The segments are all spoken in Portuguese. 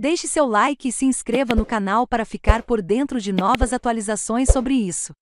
Deixe seu like e se inscreva no canal para ficar por dentro de novas atualizações sobre isso.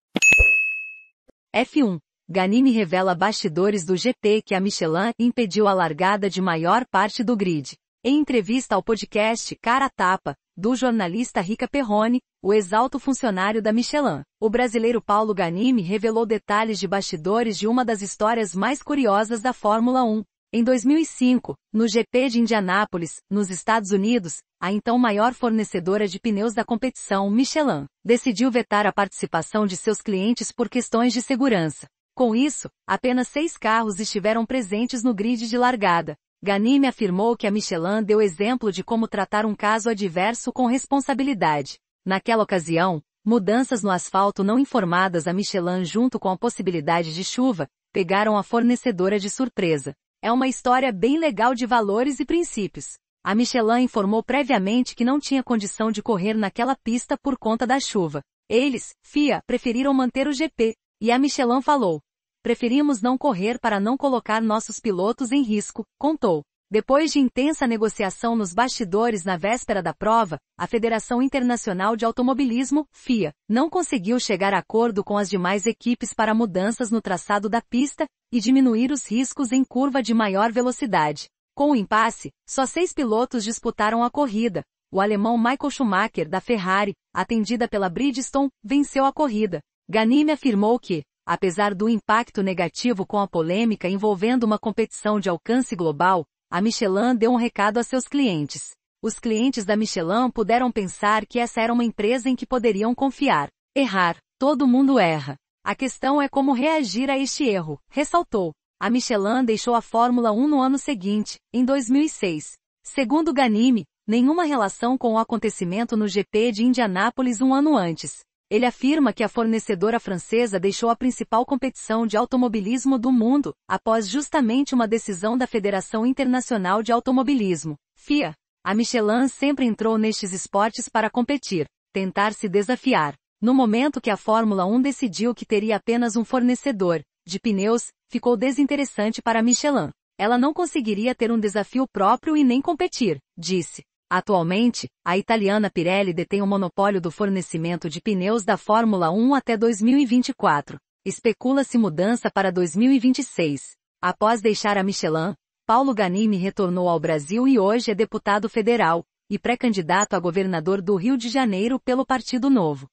F1. Ganimi revela bastidores do GP que a Michelin impediu a largada de maior parte do grid. Em entrevista ao podcast Cara Tapa, do jornalista Rica Perrone, o exalto funcionário da Michelin, o brasileiro Paulo Ganimi revelou detalhes de bastidores de uma das histórias mais curiosas da Fórmula 1, em 2005, no GP de Indianápolis, nos Estados Unidos, a então maior fornecedora de pneus da competição, Michelin, decidiu vetar a participação de seus clientes por questões de segurança. Com isso, apenas seis carros estiveram presentes no grid de largada. Ganime afirmou que a Michelin deu exemplo de como tratar um caso adverso com responsabilidade. Naquela ocasião, mudanças no asfalto não informadas a Michelin junto com a possibilidade de chuva, pegaram a fornecedora de surpresa. É uma história bem legal de valores e princípios. A Michelin informou previamente que não tinha condição de correr naquela pista por conta da chuva. Eles, FIA, preferiram manter o GP, e a Michelin falou: Preferimos não correr para não colocar nossos pilotos em risco, contou. Depois de intensa negociação nos bastidores na véspera da prova, a Federação Internacional de Automobilismo, FIA, não conseguiu chegar a acordo com as demais equipes para mudanças no traçado da pista e diminuir os riscos em curva de maior velocidade. Com o impasse, só seis pilotos disputaram a corrida. O alemão Michael Schumacher, da Ferrari, atendida pela Bridgestone, venceu a corrida. Ganime afirmou que, apesar do impacto negativo com a polêmica envolvendo uma competição de alcance global, a Michelin deu um recado a seus clientes. Os clientes da Michelin puderam pensar que essa era uma empresa em que poderiam confiar. Errar, todo mundo erra. A questão é como reagir a este erro, ressaltou. A Michelin deixou a Fórmula 1 no ano seguinte, em 2006. Segundo Ganime, nenhuma relação com o acontecimento no GP de Indianápolis um ano antes. Ele afirma que a fornecedora francesa deixou a principal competição de automobilismo do mundo, após justamente uma decisão da Federação Internacional de Automobilismo, FIA. A Michelin sempre entrou nestes esportes para competir, tentar se desafiar. No momento que a Fórmula 1 decidiu que teria apenas um fornecedor de pneus, ficou desinteressante para a Michelin. Ela não conseguiria ter um desafio próprio e nem competir, disse. Atualmente, a italiana Pirelli detém o monopólio do fornecimento de pneus da Fórmula 1 até 2024. Especula-se mudança para 2026. Após deixar a Michelin, Paulo Ganimi retornou ao Brasil e hoje é deputado federal e pré-candidato a governador do Rio de Janeiro pelo Partido Novo.